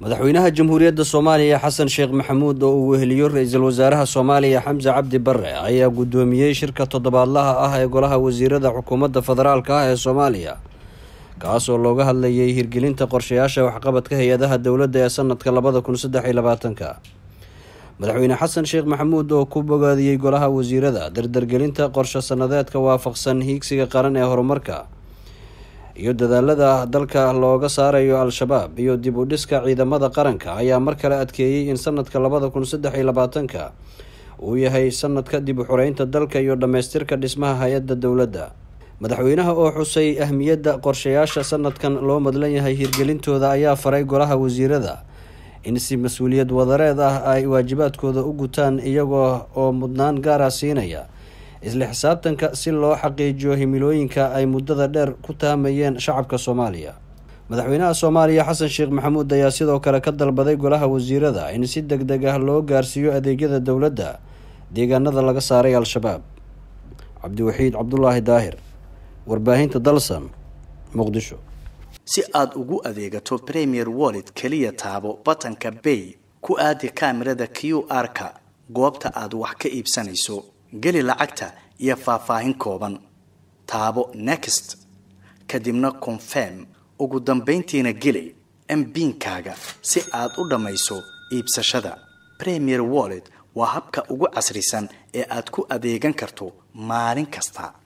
madaxweynaha jamhuuriyadda soomaaliya xasan sheekh maxamuud oo uu weheliyo ra-iisul wasaaraha soomaaliya xamse cabdi barre ayaa guddoomiyey shirka toddobaadlaha ah ee golaha wasiirada xukuumadda federaalka ah ee soomaaliya kaasoo looga hadlayay hirgelinta qorshayaasha waxqabadka hay-adaha dowladda ee sanadka labada kun saddex iyo labaatanka madaxweyne xasan sheekh maxamuud oo ku bogaadiyey golaha wasiirada dardargelinta qorsho sannadeedka waafaqsan hiigsiga qaran ee horumarka iyo dadaalada dalka looga saarayo al-shabaab iyo dib u dhiska ciidamada qaranka ayaa mar kale adkeeyey in sanadka labada kun saddex iyo labaatanka uu yahay sanadka dib u xureynta dalka iyo dhammaystirka dhismaha hay-adda dowladda madaxweynaha oo xusay ahmiyadda qorshayaasha sanadkan loo madlan yahay hirgelintooda ayaa faray golaha wasiirada in si mas-uuliyad wadareed ah ay waajibaadkooda u gutaan iyagoo oo mudnaan gaara ah siinaya isla xisaabtanka si loo xaqiijiyo himilooyinka ay muddada dheer ku taamayeen shacabka soomaaliya madaxweynaha soomaaliya xasan sheekh maxamuud ayaa sidoo kale ka dalbaday golaha wasiirada in si deg deg ah loo gaarsiiyo adeegyada dowladda deegaanada laga saaray al-shabaab cabdiwaxiid cabdulaahi daahir warbaahinta dalsan muqdisho si aada ugu adeegato premier wallet keliya taabo batanka bay ku aadi kaamirada q r-ka goobta aad wax ka iibsanayso geli lacagta iyo faahfaahin kooban taabo next kadibna confirm ugu dambayntiina geli mbiinkaaga si aad u dhammayso iibsashada premier wallet waa habka ugu casrisan ee aad ku adeegan karto maalin kasta